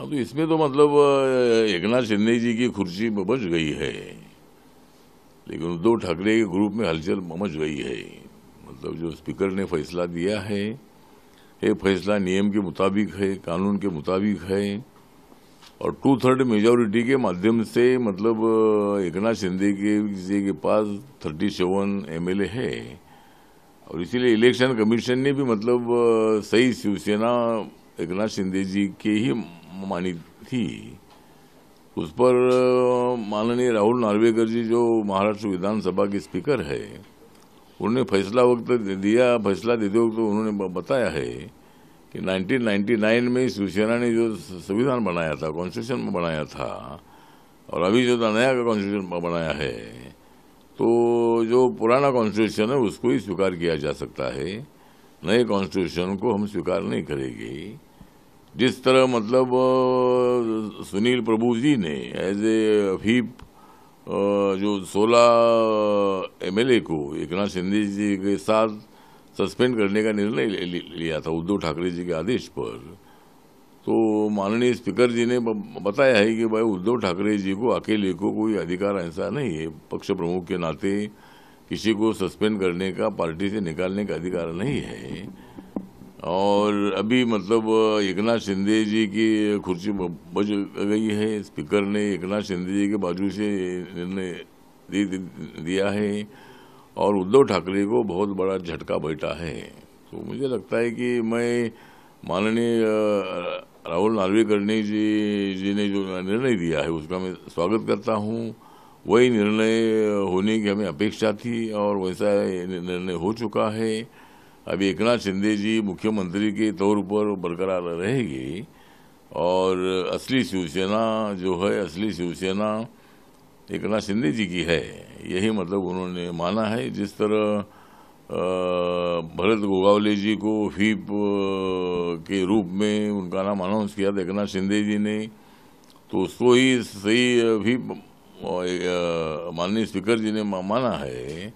अब इसमें तो मतलब एक नाथ शिंदे जी की कुर्सी बच गई है लेकिन उद्धव ठाकरे के ग्रुप में हलचल मच गई है मतलब जो स्पीकर ने फैसला दिया है ये फैसला नियम के मुताबिक है कानून के मुताबिक है और टू थर्ड मेजोरिटी के माध्यम से मतलब एक नाथ शिंदे के जी के पास thirty seven M L A है और इसीलिए इलेक्शन कमीशन ने भी मतलब सही शिवसेना एक नाथ शिंदे जी के ही मानी थी उस पर माननीय राहुल नार्वेकर जी जो महाराष्ट्र विधानसभा के स्पीकर है उन्होंने फैसला वक्त दिया फैसला देते वक्त तो उन्होंने बताया है कि 1999 में शिवसेना ने जो संविधान बनाया था कॉन्स्टिट्यूशन बनाया था और अभी जो नया का कॉन्स्टिट्यूशन बनाया है तो जो पुराना कॉन्स्टिट्यूशन है उसको ही स्वीकार किया जा सकता है नए कॉन्स्टिट्यूशन को हम स्वीकार नहीं करेंगे जिस तरह मतलब सुनील प्रभु जी ने एज ए अफीप जो 16 एमएलए को एक नाथ शिंदे जी के साथ सस्पेंड करने का निर्णय लिया था उद्धव ठाकरे जी के आदेश पर तो माननीय स्पीकर जी ने बताया है कि भाई उद्धव ठाकरे जी को अकेले को कोई अधिकार ऐसा नहीं है पक्ष प्रमुख के नाते किसी को सस्पेंड करने का पार्टी से निकालने का अधिकार नहीं है और अभी मतलब एकनाथ शिंदे जी की कुर्सी बज गई है स्पीकर ने एकनाथ शिंदे जी के बाजू से निर्णय दिया है और उद्धव ठाकरे को बहुत बड़ा झटका बैठा है तो मुझे लगता है कि मैं माननीय राहुल नार्वेकर्णी जी जी ने जो निर्णय दिया है उसका मैं स्वागत करता हूँ वही निर्णय होने की हमें अपेक्षा थी और वैसा निर्णय हो चुका है अभी एक नाथ शिंदे जी मुख्यमंत्री के तौर पर बरकरार रहेगी और असली शिवसेना जो है असली शिवसेना एक नाथ शिंदे जी की है यही मतलब उन्होंने माना है जिस तरह भरत गोगावले जी को फीप के रूप में उनका नाम अनाउंस किया था एक नाथ शिंदे जी ने तो उसको ही सही फीप माननीय स्पीकर जी ने माना है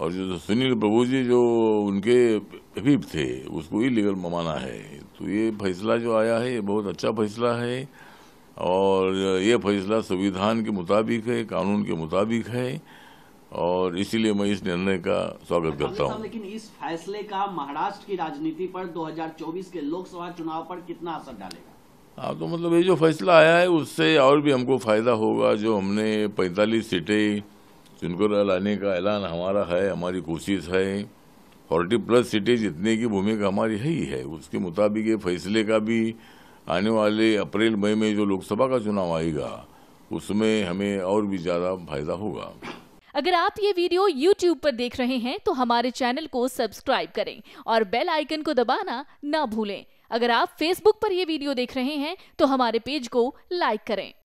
और जो सुनील प्रभु जी जो उनके हबीब थे उसको इलीगल माना है तो ये फैसला जो आया है ये बहुत अच्छा फैसला है और ये फैसला संविधान के मुताबिक है कानून के मुताबिक है और इसीलिए मैं इस निर्णय का स्वागत अच्छा, करता हूँ लेकिन इस फैसले का महाराष्ट्र की राजनीति पर 2024 के लोकसभा चुनाव पर कितना असर डालेगा हाँ तो मतलब ये जो फैसला आया है उससे और भी हमको फायदा होगा जो हमने 45 सीटें जिनको लाने का ऐलान हमारा है हमारी कोशिश है फोर्टी प्लस सिटी जितने की भूमिका हमारी है ही है उसके मुताबिक ये फैसले का भी आने वाले अप्रैल मई में जो लोकसभा का चुनाव आएगा उसमें हमें और भी ज़्यादा फायदा होगा अगर आप ये वीडियो YouTube पर देख रहे हैं तो हमारे चैनल को सब्सक्राइब करें और बेल आइकन को दबाना ना भूलें अगर आप Facebook पर ये वीडियो देख रहे हैं तो हमारे पेज को लाइक करें